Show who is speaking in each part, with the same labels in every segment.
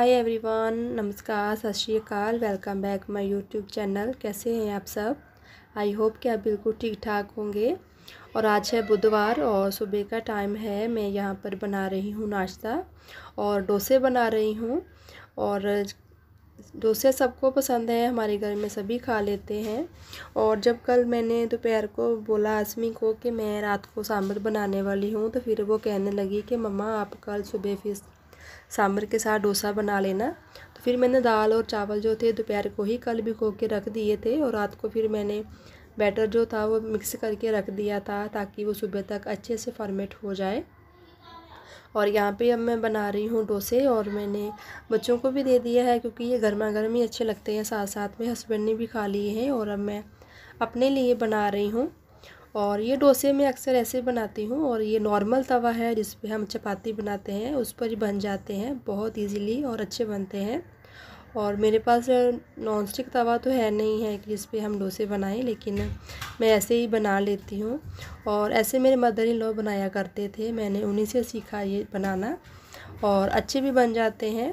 Speaker 1: hi everyone नमस्कार सत श्रीकाल welcome back my YouTube channel कैसे हैं आप सब आई होप कि आप बिल्कुल ठीक ठाक होंगे और आज है बुधवार और सुबह का टाइम है मैं यहाँ पर बना रही हूँ नाश्ता और डोसे बना रही हूँ और डोसे सबको पसंद है हमारे घर में सभी खा लेते हैं और जब कल मैंने दोपहर को बोला आसमी को कि मैं रात को सांभर बनाने वाली हूँ तो फिर वो कहने लगी कि मम्मा आप कल सुबह फिर सांभर के साथ डोसा बना लेना तो फिर मैंने दाल और चावल जो थे दोपहर को ही कल भिगो के रख दिए थे और रात को फिर मैंने बैटर जो था वो मिक्स करके रख दिया था ताकि वो सुबह तक अच्छे से फॉर्मेट हो जाए और यहाँ पे अब मैं बना रही हूँ डोसे और मैंने बच्चों को भी दे दिया है क्योंकि ये गर्मा गर्म ही अच्छे लगते हैं साथ साथ में हस्बैंड ने भी खा लिए हैं और अब मैं अपने लिए बना रही हूँ और ये डोसे मैं अक्सर ऐसे बनाती हूँ और ये नॉर्मल तवा है जिस पर हम चपाती बनाते हैं उस पर ही बन जाते हैं बहुत इजीली और अच्छे बनते हैं और मेरे पास नॉन तवा तो है नहीं है कि जिस पर हम डोसे बनाएं लेकिन मैं ऐसे ही बना लेती हूँ और ऐसे मेरे मदर इन लॉ बनाया करते थे मैंने उन्हीं से सीखा ये बनाना और अच्छे भी बन जाते हैं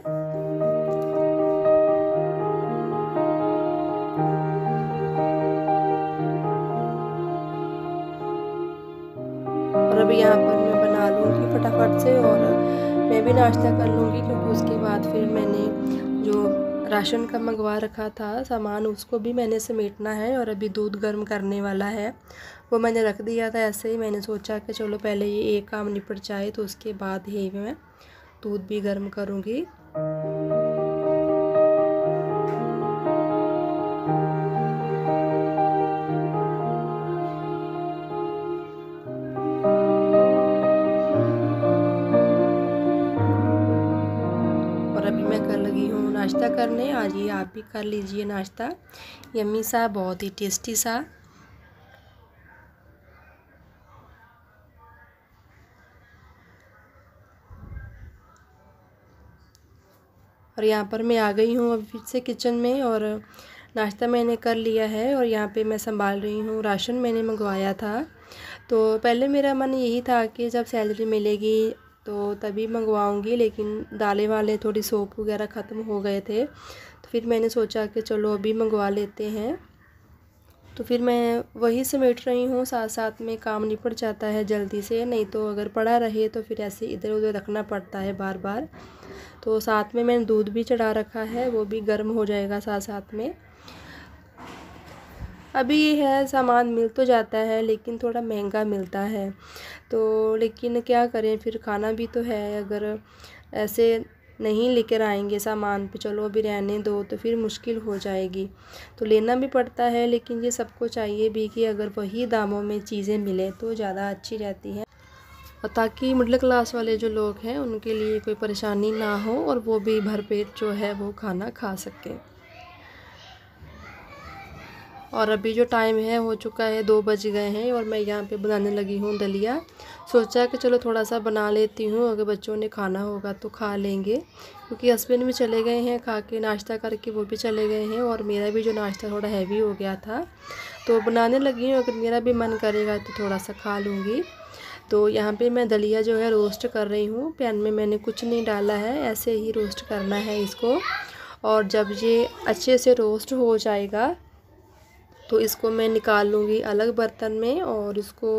Speaker 1: यहाँ पर मैं बना लूँगी फटाफट से और मैं भी नाश्ता कर लूँगी क्योंकि उसके बाद फिर मैंने जो राशन का मंगवा रखा था सामान उसको भी मैंने समेटना है और अभी दूध गर्म करने वाला है वो मैंने रख दिया था ऐसे ही मैंने सोचा कि चलो पहले ये एक काम निपट जाए तो उसके बाद ही मैं दूध भी गर्म करूँगी अभी मैं कर लगी हूँ नाश्ता करने आज ये आप भी कर लीजिए नाश्ता यम्मी सा बहुत ही टेस्टी सा और यहाँ पर मैं आ गई हूँ अभी फिर से किचन में और नाश्ता मैंने कर लिया है और यहाँ पे मैं संभाल रही हूँ राशन मैंने मंगवाया था तो पहले मेरा मन यही था कि जब सैलरी मिलेगी तो तभी मंगवाऊंगी लेकिन दालें वाले थोड़ी सोप वगैरह ख़त्म हो गए थे तो फिर मैंने सोचा कि चलो अभी मंगवा लेते हैं तो फिर मैं वही समेट रही हूँ साथ साथ में काम निपट जाता है जल्दी से नहीं तो अगर पड़ा रहे तो फिर ऐसे इधर उधर रखना पड़ता है बार बार तो साथ में मैंने दूध भी चढ़ा रखा है वो भी गर्म हो जाएगा साथ साथ में अभी ये है सामान मिल तो जाता है लेकिन थोड़ा महंगा मिलता है तो लेकिन क्या करें फिर खाना भी तो है अगर ऐसे नहीं लेकर आएंगे सामान पे तो चलो अभी रहने दो तो फिर मुश्किल हो जाएगी तो लेना भी पड़ता है लेकिन ये सबको चाहिए भी कि अगर वही दामों में चीज़ें मिले तो ज़्यादा अच्छी रहती हैं और ताकि मिडिल क्लास वाले जो लोग हैं उनके लिए कोई परेशानी ना हो और वो भी भरपेट जो है वो खाना खा सकें और अभी जो टाइम है हो चुका है दो बज गए हैं और मैं यहाँ पे बनाने लगी हूँ दलिया सोचा कि चलो थोड़ा सा बना लेती हूँ अगर बच्चों ने खाना होगा तो खा लेंगे क्योंकि हस्बैंड भी चले गए हैं खा के नाश्ता करके वो भी चले गए हैं और मेरा भी जो नाश्ता थोड़ा हैवी हो गया था तो बनाने लगी हूँ अगर मेरा भी मन करेगा तो थोड़ा सा खा लूँगी तो यहाँ पे मैं दलिया जो है रोस्ट कर रही हूँ पैन में मैंने कुछ नहीं डाला है ऐसे ही रोस्ट करना है इसको और जब ये अच्छे से रोस्ट हो जाएगा तो इसको मैं निकाल लूँगी अलग बर्तन में और इसको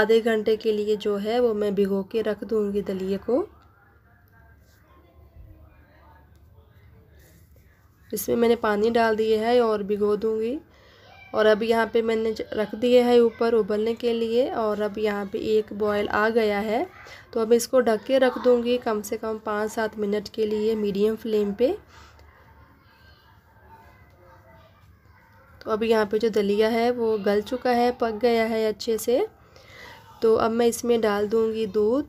Speaker 1: आधे घंटे के लिए जो है वो मैं भिगो के रख दूँगी दलिए को इसमें मैंने पानी डाल दिए है और भिगो दूँगी और अब यहाँ पे मैंने रख दिए है ऊपर उबलने के लिए और अब यहाँ पे एक बॉयल आ गया है तो अब इसको ढक के रख दूँगी कम से कम पाँच सात मिनट के लिए मीडियम फ्लेम पे तो अभी यहाँ पे जो दलिया है वो गल चुका है पक गया है अच्छे से तो अब मैं इसमें डाल दूँगी दूध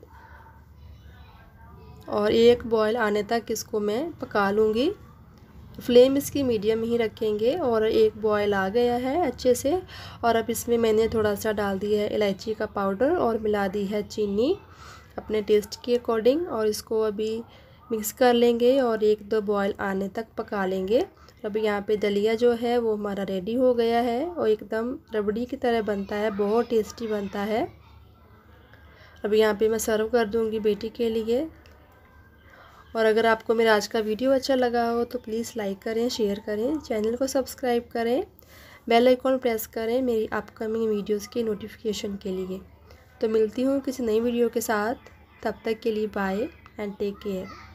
Speaker 1: और एक बॉयल आने तक इसको मैं पका लूँगी फ्लेम इसकी मीडियम ही रखेंगे और एक बॉयल आ गया है अच्छे से और अब इसमें मैंने थोड़ा सा डाल दिया है इलायची का पाउडर और मिला दी है चीनी अपने टेस्ट के अकॉर्डिंग और इसको अभी मिक्स कर लेंगे और एक दो बॉयल आने तक पका लेंगे अब यहाँ पे दलिया जो है वो हमारा रेडी हो गया है और एकदम रबड़ी की तरह बनता है बहुत टेस्टी बनता है अब यहाँ पे मैं सर्व कर दूँगी बेटी के लिए और अगर आपको मेरा आज का वीडियो अच्छा लगा हो तो प्लीज़ लाइक करें शेयर करें चैनल को सब्सक्राइब करें बेल आइकॉन प्रेस करें मेरी अपकमिंग वीडियोस की नोटिफिकेशन के लिए तो मिलती हूँ किसी नई वीडियो के साथ तब तक के लिए बाय एंड टेक केयर